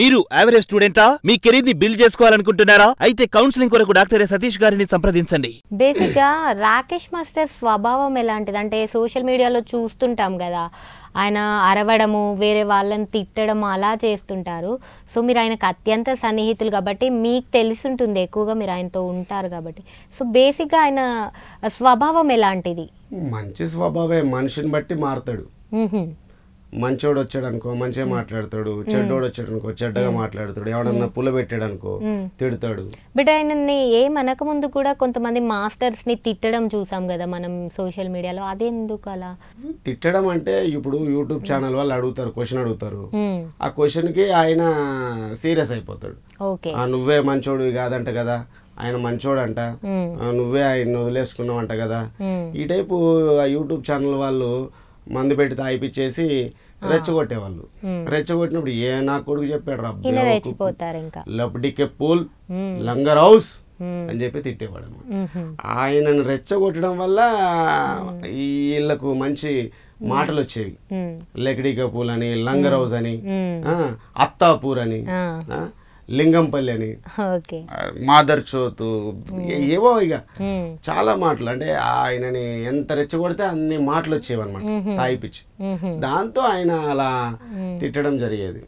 మీరు యావరేజ్ స్టూడెంటా మీ కెరీర్ ని బిల్డ్ చేసుకోవాలనుకుంటున్నారా అయితే కౌన్సిలింగ్ కొరకు డాక్టర్ సతీష్ గారిని సంప్రదించండి బేసిక్ గా రాకేష్ మాస్టర్ స్వభావం ఎలాంటిది అంటే సోషల్ మీడియాలో చూస్తుంటాం కదా ఆయన అరవడము వేరే వాళ్ళని తిట్టడం అలా చేస్తుంటారు సో మీరు ఆయనకు అత్యంత సన్నిహితులు కాబట్టి మీకు తెలుసుంటుంది ఎక్కువగా మీరు ఆయనతో ఉంటారు కాబట్టి సో బేసిక్గా ఆయన స్వభావం ఎలాంటిది మంచి స్వభావం మనిషిని బట్టి మారుతాడు మంచోడు వచ్చాడు అనుకో మంచిగా మాట్లాడతాడు చెడ్డోడు వచ్చాడు అనుకో చెడ్డగా మాట్లాడతాడు ఎవడన్నా పుల్ల పెట్టాడు అనుకో తిడతాడు ఆయన ఏ ఏమనక ముందు కూడా కొంతమంది మాస్టర్స్ ని తిట్టడం చూసాం కదా మనం సోషల్ మీడియాలో అదేందుకు అలా తిట్టడం అంటే ఇప్పుడు యూట్యూబ్ ఛానల్ వాళ్ళు అడుగుతారు క్వశ్చన్ అడుగుతారు ఆ క్వశ్చన్ కి ఆయన సీరియస్ అయిపోతాడు నువ్వే మంచోడు కాదంట కదా ఆయన మంచోడంట నువ్వే ఆయన అంట కదా ఈ టైపు ఆ యూట్యూబ్ ఛానల్ వాళ్ళు మందు పెట్టి తాగిపిచ్చేసి రెచ్చగొట్టేవాళ్ళు రెచ్చగొట్టినప్పుడు ఏ నా కొడుకు చెప్పాడు రా పూల్ లంగర్ హౌస్ అని చెప్పి తిట్టేవాడు ఆయనను రెచ్చగొట్టడం వల్ల వీళ్ళకు మంచి మాటలు వచ్చేవి లెకడీ కపూల్ అని లంగర్ హౌస్ అని అత్తాపూర్ అని లింగంపల్లి అని మాదర్ చోతు ఏవో ఇక చాలా మాటలు అంటే ఆయనని ఎంత రెచ్చగొడితే అన్ని మాటలు వచ్చేవన్నమాట తాయిపిచ్చి దాంతో ఆయన అలా తిట్టడం జరిగేది